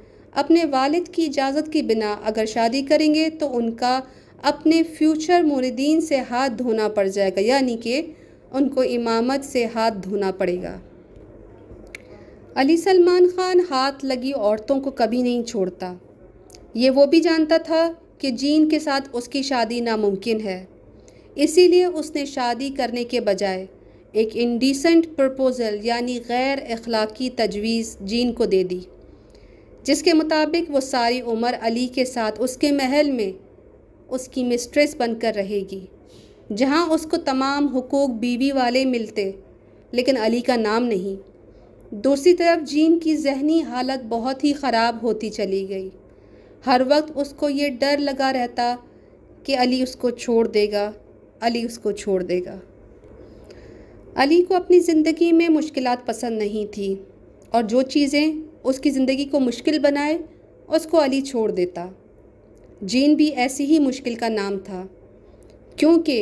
अपने वालिद की इजाज़त के बिना अगर शादी करेंगे तो उनका अपने फ्यूचर मुरीदीन से हाथ धोना पड़ जाएगा यानी कि उनको इमामत से हाथ धोना पड़ेगा अली सलमान ख़ान हाथ लगी औरतों को कभी नहीं छोड़ता ये वो भी जानता था कि जीन के साथ उसकी शादी नामुमकिन है इसीलिए उसने शादी करने के बजाय एक इंडिसेंट प्रपोज़ल यानी गैर अखलाक़ी तजवीज़ जीन को दे दी जिसके मुताबिक वो सारी उम्र अली के साथ उसके महल में उसकी मिस्ट्रेस बनकर रहेगी जहाँ उसको तमाम हुकूक बीवी वाले मिलते लेकिन अली का नाम नहीं दूसरी तरफ जीन की जहनी हालत बहुत ही ख़राब होती चली गई हर वक्त उसको ये डर लगा रहता कि अली उसको छोड़ देगा अली उसको छोड़ देगा अली को अपनी ज़िंदगी में मुश्किल पसंद नहीं थी और जो चीज़ें उसकी ज़िंदगी को मुश्किल बनाए उसको अली छोड़ देता जीन भी ऐसी ही मुश्किल का नाम था क्योंकि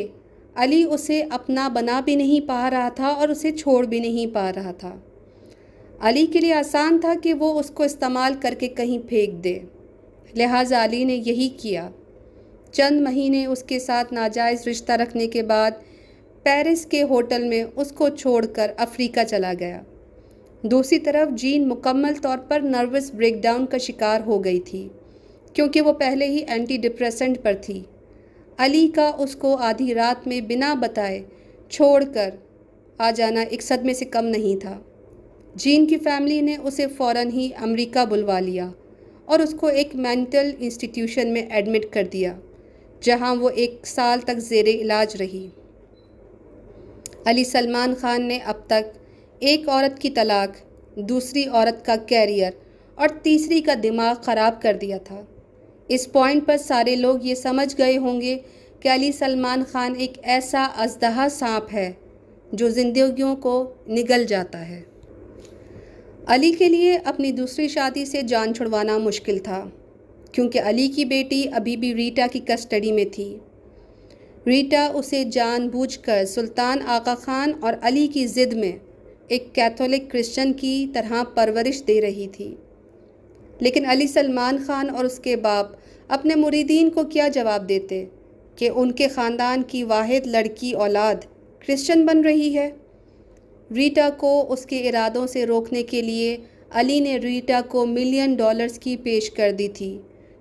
अली उसे अपना बना भी नहीं पा रहा था और उसे छोड़ भी नहीं पा रहा था अली के लिए आसान था कि वो उसको इस्तेमाल करके कहीं फेंक दे लिहाजा अली ने यही किया चंद महीने उसके साथ नाजायज़ रिश्ता रखने के बाद पेरिस के होटल में उसको छोड़कर अफ्रीका चला गया दूसरी तरफ जीन मुकम्मल तौर पर नर्वस ब्रेकडाउन का शिकार हो गई थी क्योंकि वो पहले ही एंटी डिप्रेसेंट पर थी अली का उसको आधी रात में बिना बताए छोड़कर आ जाना एक सदमे से कम नहीं था जीन की फैमिली ने उसे फ़ौर ही अमरीका बुलवा लिया और उसको एक मेंटल इंस्टीट्यूशन में एडमिट कर दिया जहां वो एक साल तक जेर इलाज रही अली सलमान ख़ान ने अब तक एक औरत की तलाक दूसरी औरत का कैरियर और तीसरी का दिमाग ख़राब कर दिया था इस पॉइंट पर सारे लोग ये समझ गए होंगे कि अली सलमान ख़ान एक ऐसा अजदहा सांप है जो जिंदगियों को निगल जाता है अली के लिए अपनी दूसरी शादी से जान छुड़वाना मुश्किल था क्योंकि अली की बेटी अभी भी रीटा की कस्टडी में थी रीटा उसे जानबूझकर सुल्तान आका खान और अली की ज़िद में एक कैथोलिक क्रिश्चियन की तरह परवरिश दे रही थी लेकिन अली सलमान ख़ान और उसके बाप अपने मुरीदीन को क्या जवाब देते कि उनके ख़ानदान की वाद लड़की औलाद क्रिश्चन बन रही है रीटा को उसके इरादों से रोकने के लिए अली ने रीटा को मिलियन डॉलर्स की पेश कर दी थी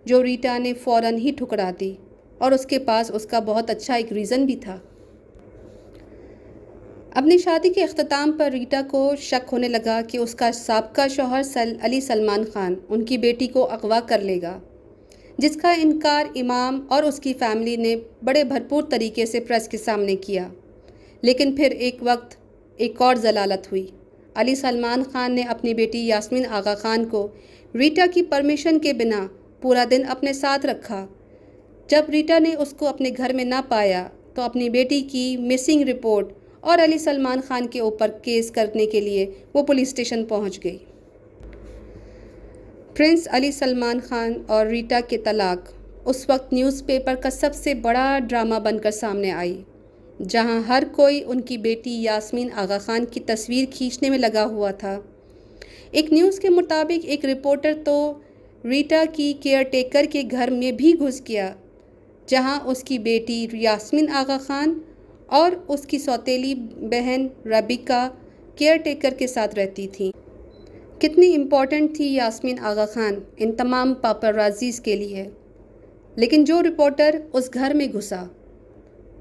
जो रीटा ने फ़ौर ही ठुकरा दी और उसके पास उसका बहुत अच्छा एक रीज़न भी था अपनी शादी के अख्ताम पर रीटा को शक होने लगा कि उसका सबका शोहर सल अली सलमान ख़ान उनकी बेटी को अगवा कर लेगा जिसका इनकार इमाम और उसकी फैमिली ने बड़े भरपूर तरीके से प्रेस के सामने किया लेकिन फिर एक वक्त एक और जलालत हुई अली सलमान ख़ान ने अपनी बेटी यास्मीन आगा ख़ान को रीटा की परमिशन के बिना पूरा दिन अपने साथ रखा जब रीटा ने उसको अपने घर में ना पाया तो अपनी बेटी की मिसिंग रिपोर्ट और अली सलमान खान के ऊपर केस करने के लिए वो पुलिस स्टेशन पहुंच गई प्रिंस अली सलमान खान और रीटा के तलाक उस वक्त न्यूज़पेपर का सबसे बड़ा ड्रामा बनकर सामने आई जहां हर कोई उनकी बेटी यास्मीन आगा खान की तस्वीर खींचने में लगा हुआ था एक न्यूज़ के मुताबिक एक रिपोर्टर तो रीटा की केयर टेकर के घर में भी घुस गया जहां उसकी बेटी यास्मीन आगा खान और उसकी सौतेली बहन रबिका केयर टेकर के साथ रहती थी कितनी इम्पॉर्टेंट थी यास्मीन आगा खान इन तमाम पापराजीज़ के लिए लेकिन जो रिपोर्टर उस घर में घुसा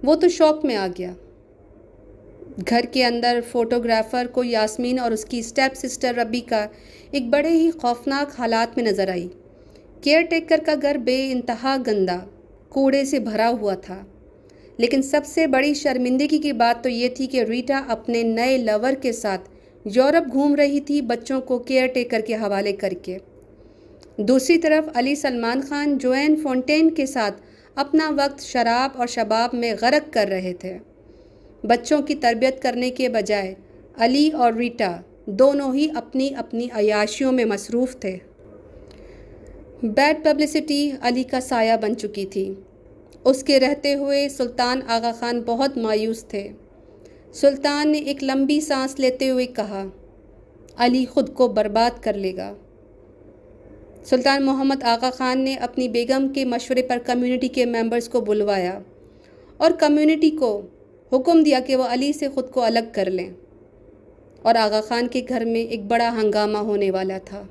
वो तो शौक में आ गया घर के अंदर फोटोग्राफ़र को यास्मीन और उसकी स्टेप सिस्टर रबी का एक बड़े ही खौफनाक हालात में नज़र आई केयर टेकर का घर बे इंतहा गंदा कूड़े से भरा हुआ था लेकिन सबसे बड़ी शर्मिंदगी की बात तो ये थी कि रीटा अपने नए लवर के साथ यूरोप घूम रही थी बच्चों को केयर टेकर के हवाले करके दूसरी तरफ अली सलमान खान जोन फोनटेन के साथ अपना वक्त शराब और शबाब में गरक कर रहे थे बच्चों की तरबियत करने के बजाय अली और रीटा दोनों ही अपनी अपनी अयाशियों में मसरूफ़ थे बैड पब्लिसिटी अली का साया बन चुकी थी उसके रहते हुए सुल्तान आगा खान बहुत मायूस थे सुल्तान ने एक लंबी सांस लेते हुए कहा अली ख़ुद को बर्बाद कर लेगा सुल्तान मोहम्मद आगा ख़ान ने अपनी बेगम के मशवरे पर कम्युनिटी के मेंबर्स को बुलवाया और कम्युनिटी को हुक्म दिया कि वह अली से ख़ुद को अलग कर लें और आगा ख़ान के घर में एक बड़ा हंगामा होने वाला था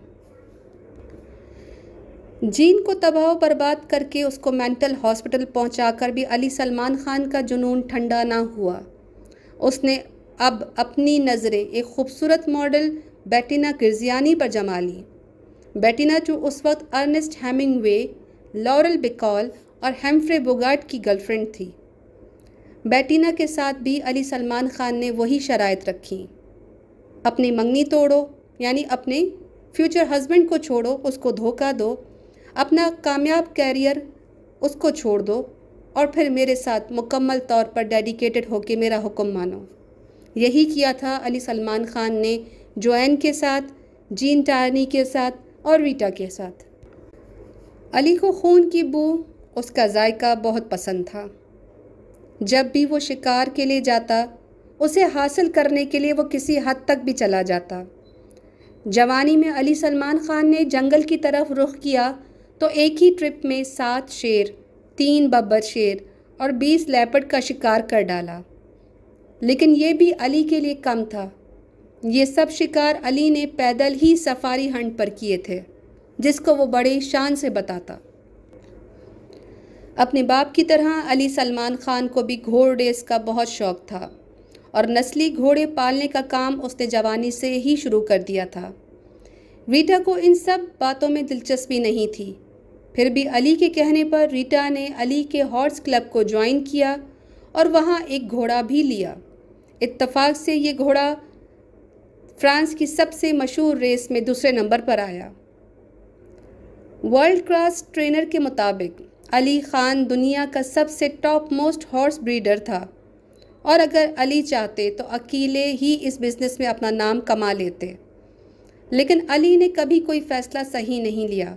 जीन को तबाह बर्बाद करके उसको मेंटल हॉस्पिटल पहुंचाकर भी अली सलमान खान का जुनून ठंडा ना हुआ उसने अब अपनी नज़रें एक खूबसूरत मॉडल बेटिना किर्जियानी पर जमा ली बेटिना जो उस वक्त अर्नेस्ट हेमिंगवे लॉरल बिकॉल और हेम्फ्रे बोगाट की गर्लफ्रेंड थी बेटिना के साथ भी अली सलमान खान ने वही शराय रखी अपनी मंगनी तोड़ो यानी अपने फ्यूचर हस्बैंड को छोड़ो उसको धोखा दो अपना कामयाब कैरियर उसको छोड़ दो और फिर मेरे साथ मुकम्मल तौर पर डेडिकेटेड होकर मेरा हुक्म मानो यही किया था अली सलमान ख़ान ने जोन के साथ जीन टारनी के साथ और रीटा के साथ अली को खून की बू उसका जायका बहुत पसंद था जब भी वो शिकार के लिए जाता उसे हासिल करने के लिए वो किसी हद तक भी चला जाता जवानी में अली सलमान ख़ान ने जंगल की तरफ रुख किया तो एक ही ट्रिप में सात शेर तीन बब्बर शेर और बीस लेपर्ड का शिकार कर डाला लेकिन ये भी अली के लिए कम था ये सब शिकार अली ने पैदल ही सफारी हंट पर किए थे जिसको वो बड़े शान से बताता अपने बाप की तरह अली सलमान खान को भी घोड़ रेस का बहुत शौक़ था और नस्ली घोड़े पालने का काम उसने जवानी से ही शुरू कर दिया था रीटा को इन सब बातों में दिलचस्पी नहीं थी फिर भी अली के कहने पर रीटा ने अली के हॉर्स क्लब को ज्वाइन किया और वहाँ एक घोड़ा भी लिया इतफाक़ से ये घोड़ा फ्रांस की सबसे मशहूर रेस में दूसरे नंबर पर आया वर्ल्ड क्लास ट्रेनर के मुताबिक अली ख़ान दुनिया का सबसे टॉप मोस्ट हॉर्स ब्रीडर था और अगर अली चाहते तो अकेले ही इस बिज़नेस में अपना नाम कमा लेते लेकिन अली ने कभी कोई फ़ैसला सही नहीं लिया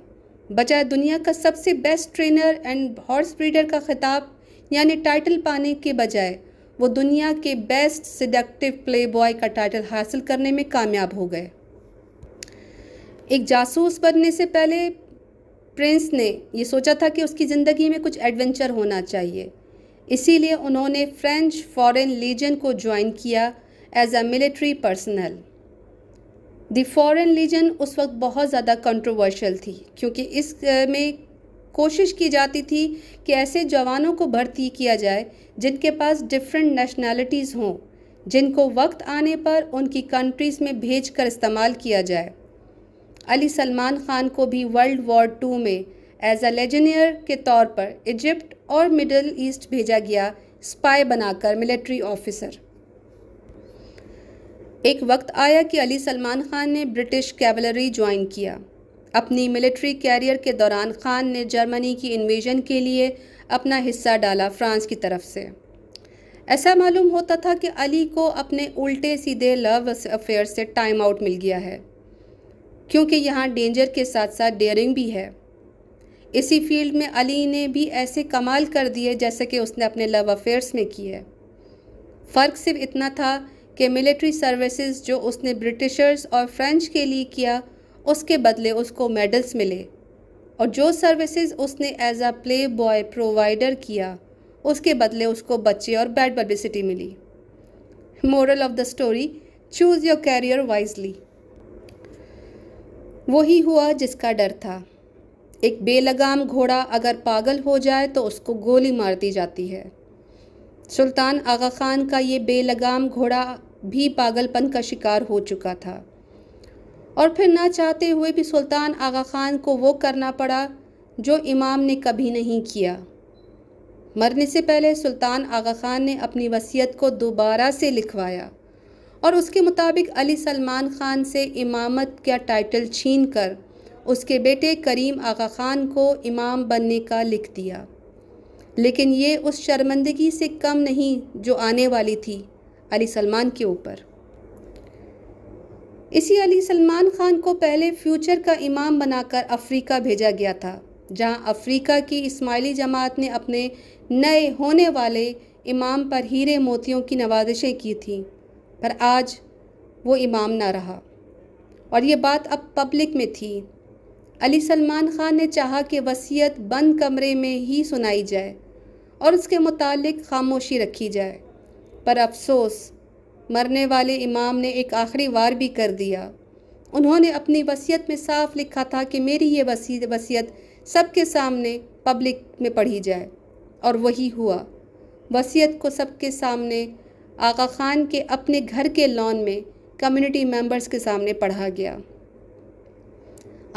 बचा दुनिया का सबसे best trainer and horse breeder का खिताब यानी टाइटल पाने के बजाय वो दुनिया के बेस्ट सिडक्टिव प्ले बॉय का टाइटल हासिल करने में कामयाब हो गए एक जासूस बनने से पहले प्रिंस ने ये सोचा था कि उसकी ज़िंदगी में कुछ एडवेंचर होना चाहिए इसीलिए उन्होंने फ्रेंच फॉरेन लीजन को ज्वाइन किया as a military personnel the foreign legion उस वक्त बहुत ज़्यादा कंट्रोवर्शियल थी क्योंकि इस में कोशिश की जाती थी कि ऐसे जवानों को भर्ती किया जाए जिनके पास डिफरेंट नेशनैलिटीज़ हों जिनको वक्त आने पर उनकी कंट्रीज़ में भेज कर इस्तेमाल किया जाए अली सलमान ख़ान को भी वर्ल्ड वॉर टू में एज अ लेजनियर के तौर पर इजिप्ट और मिडल ईस्ट भेजा गया स्पाई बनाकर मिलिट्री ऑफिसर एक वक्त आया कि अली सलमान खान ने ब्रिटिश कैवलरी ज्वाइन किया अपनी मिलिट्री कैरियर के दौरान खान ने जर्मनी की इन्वेजन के लिए अपना हिस्सा डाला फ्रांस की तरफ से ऐसा मालूम होता था कि अली को अपने उल्टे सीधे लव अफेयर से टाइम आउट मिल गया है क्योंकि यहाँ डेंजर के साथ साथ डेयरिंग भी है इसी फील्ड में अली ने भी ऐसे कमाल कर दिए जैसे कि उसने अपने लव अफेयर्स में किए फ़र्क सिर्फ इतना था कि मिलिट्री सर्विसेज जो उसने ब्रिटिशर्स और फ्रेंच के लिए किया उसके बदले उसको मेडल्स मिले और जो सर्विसेज उसने as a play boy provider किया उसके बदले उसको बच्चे और bad publicity milli moral of the story choose your career wisely वही हुआ जिसका डर था एक बेलगाम घोड़ा अगर पागल हो जाए तो उसको गोली मार दी जाती है सुल्तान आगा खान का ये बेलगाम घोड़ा भी पागलपन का शिकार हो चुका था और फिर ना चाहते हुए भी सुल्तान आगा खान को वो करना पड़ा जो इमाम ने कभी नहीं किया मरने से पहले सुल्तान आगा खान ने अपनी वसीयत को दोबारा से लिखवाया और उसके मुताबिक अली सलमान खान से इमामत का टाइटल छीन कर उसके बेटे करीम आगा खान को इमाम बनने का लिख दिया लेकिन ये उस शर्मंदगी से कम नहीं जो आने वाली थी अली सलमान के ऊपर इसी अली सलमान खान को पहले फ्यूचर का इमाम बनाकर अफ्रीका भेजा गया था जहां अफ्रीका की इस्माइली जमात ने अपने नए होने वाले इमाम पर हीरे मोतियों की नवाजिशें की थीं पर आज वो इमाम ना रहा और ये बात अब पब्लिक में थी अली सलमान खान ने चाहा कि वसीयत बंद कमरे में ही सुनाई जाए और उसके मुतालिक खामोशी रखी जाए पर अफसोस मरने वाले इमाम ने एक आखिरी वार भी कर दिया उन्होंने अपनी वसीयत में साफ लिखा था कि मेरी ये वसीयत सबके सामने पब्लिक में पढ़ी जाए और वही हुआ वसीयत को सबके सामने आका खान के अपने घर के लॉन में कम्युनिटी मेंबर्स के सामने पढ़ा गया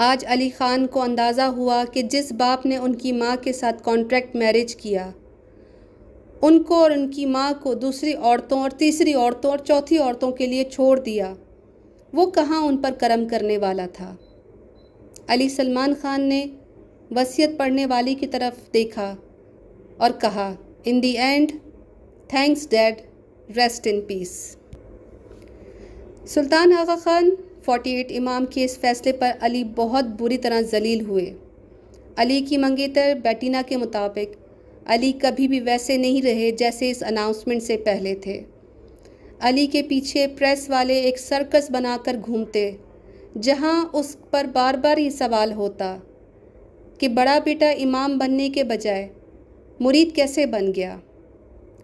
आज अली खान को अंदाज़ा हुआ कि जिस बाप ने उनकी माँ के साथ कॉन्ट्रैक्ट मैरिज किया उनको और उनकी माँ को दूसरी औरतों और तीसरी औरतों और चौथी औरतों के लिए छोड़ दिया वो कहाँ उन पर करम करने वाला था अली सलमान ख़ान ने वसीयत पढ़ने वाली की तरफ देखा और कहा in the end thanks dad rest in peace Sultan Aga Khan 48 इमाम के इस फैसले पर अली बहुत बुरी तरह जलील हुए अली की मंगेतर बैटीना के मुताबिक अली कभी भी वैसे नहीं रहे जैसे इस अनाउंसमेंट से पहले थे अली के पीछे प्रेस वाले एक सर्कस बनाकर घूमते जहां उस पर बार बार ये सवाल होता कि बड़ा बेटा इमाम बनने के बजाय मुरीद कैसे बन गया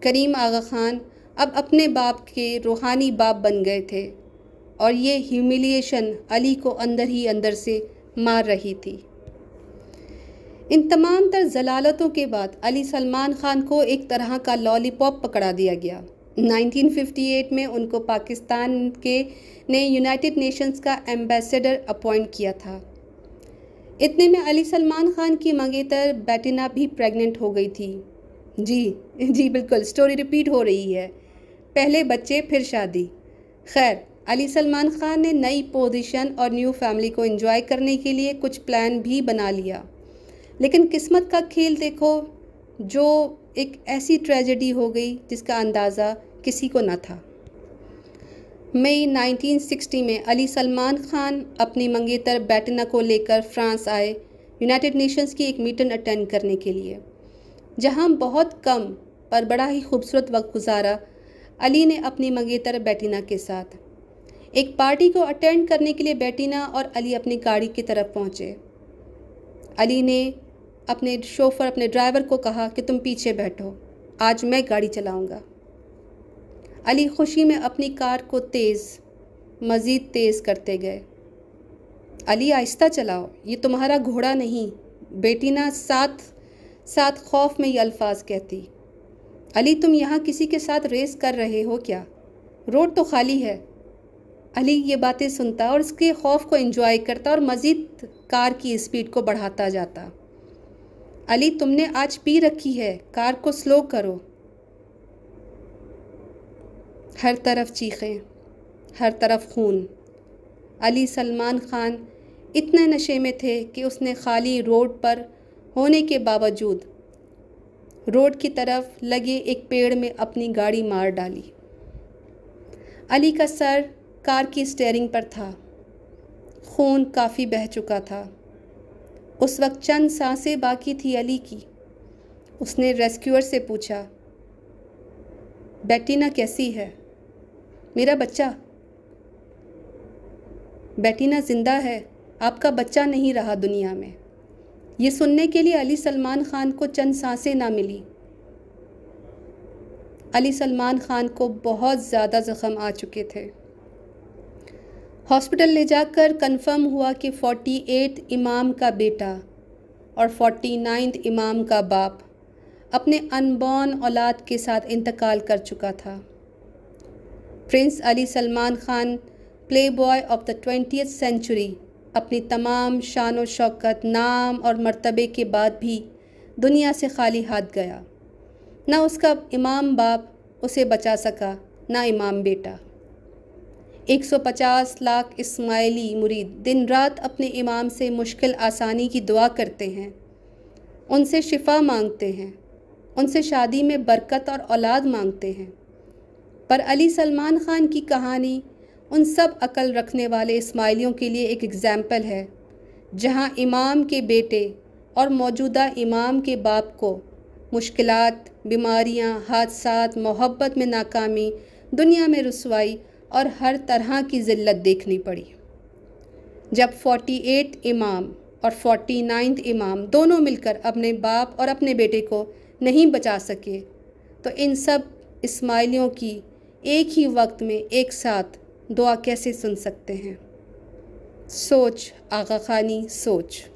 करीम आगा ख़ान अब अपने बाप के रूहानी बाप बन गए थे और ये ह्यूमिलिएशन अली को अंदर ही अंदर से मार रही थी इन तमाम तर जलालतों के बाद अली सलमान खान को एक तरह का लॉलीपॉप पकड़ा दिया गया 1958 में उनको पाकिस्तान के ने यूनाइटेड नेशंस का एम्बेसडर अपॉइंट किया था इतने में अली सलमान खान की मंगेतर बैटिना भी प्रेग्नेंट हो गई थी जी जी बिल्कुल स्टोरी रिपीट हो रही है पहले बच्चे फिर शादी खैर अली सलमान खान ने नई पोजीशन और न्यू फैमिली को एंजॉय करने के लिए कुछ प्लान भी बना लिया लेकिन किस्मत का खेल देखो जो एक ऐसी ट्रेजेडी हो गई जिसका अंदाज़ा किसी को न था मई 1960 में अली सलमान खान अपनी मंगेतर बैटना को लेकर फ्रांस आए यूनाइटेड नेशंस की एक मीटिंग अटेंड करने के लिए जहां बहुत कम पर बड़ा ही खूबसूरत वक्त गुजारा अली ने अपनी मंगेतर बैटिना के साथ एक पार्टी को अटेंड करने के लिए बैटिना और अली अपनी गाड़ी की तरफ पहुंचे अली ने अपने शोफ़र अपने ड्राइवर को कहा कि तुम पीछे बैठो आज मैं गाड़ी चलाऊँगा अली खुशी में अपनी कार को तेज़ मज़ीद तेज़ करते गए अली आहिस्ता चलाओ ये तुम्हारा घोड़ा नहीं बेटी ना साथ साथ खौफ में ये अल्फाज कहती अली तुम यहाँ किसी के साथ रेस कर रहे हो क्या रोड तो खाली है अली ये बातें सुनता और इसके खौफ को एंजॉय करता और मज़ीद कार की स्पीड को बढ़ाता जाता अली तुमने आज पी रखी है कार को स्लो करो हर तरफ चीखें हर तरफ खून अली सलमान खान इतने नशे में थे कि उसने खाली रोड पर होने के बावजूद रोड की तरफ लगे एक पेड़ में अपनी गाड़ी मार डाली अली का सर कार की स्टेयरिंग पर था खून काफ़ी बह चुका था उस वक्त चंद सांसें बाकी थी अली की उसने रेस्क्यूअर से पूछा बेटीना कैसी है मेरा बच्चा बेटीना ज़िंदा है आपका बच्चा नहीं रहा दुनिया में ये सुनने के लिए अली सलमान ख़ान को चंद सांसें ना मिली अली सलमान ख़ान को बहुत ज़्यादा ज़ख्म आ चुके थे हॉस्पिटल ले जाकर कंफर्म हुआ कि एट इमाम का बेटा और नाइन्थ इमाम का बाप अपने अनबॉर्न औलाद के साथ इंतकाल कर चुका था prince Ali Salman Khan playboy of the twenty century अपनी तमाम शान शौकत नाम और मर्तबे के बाद भी दुनिया से खाली हाथ गया ना उसका इमाम बाप उसे बचा सका ना इमाम बेटा 150 लाख इस्माइली मुरीद दिन रात अपने इमाम से मुश्किल आसानी की दुआ करते हैं उनसे शिफा मांगते हैं उनसे शादी में बरकत और औलाद मांगते हैं पर अली सलमान ख़ान की कहानी उन सब अकल रखने वाले इस्माइलियों के लिए एक एग्ज़ैम्पल है जहां इमाम के बेटे और मौजूदा इमाम के बाप को मुश्किलात बीमारियां हादसा मोहब्बत में नाकामी दुनिया में रसवाई और हर तरह की ज़िल्लत देखनी पड़ी जब फोर्टी एट इमाम और फोर्टी नाइन्थ इमाम दोनों मिलकर अपने बाप और अपने बेटे को नहीं बचा सके तो इन सब इस्माइलियों की एक ही वक्त में एक साथ दुआ कैसे सुन सकते हैं सोच आगा खानी सोच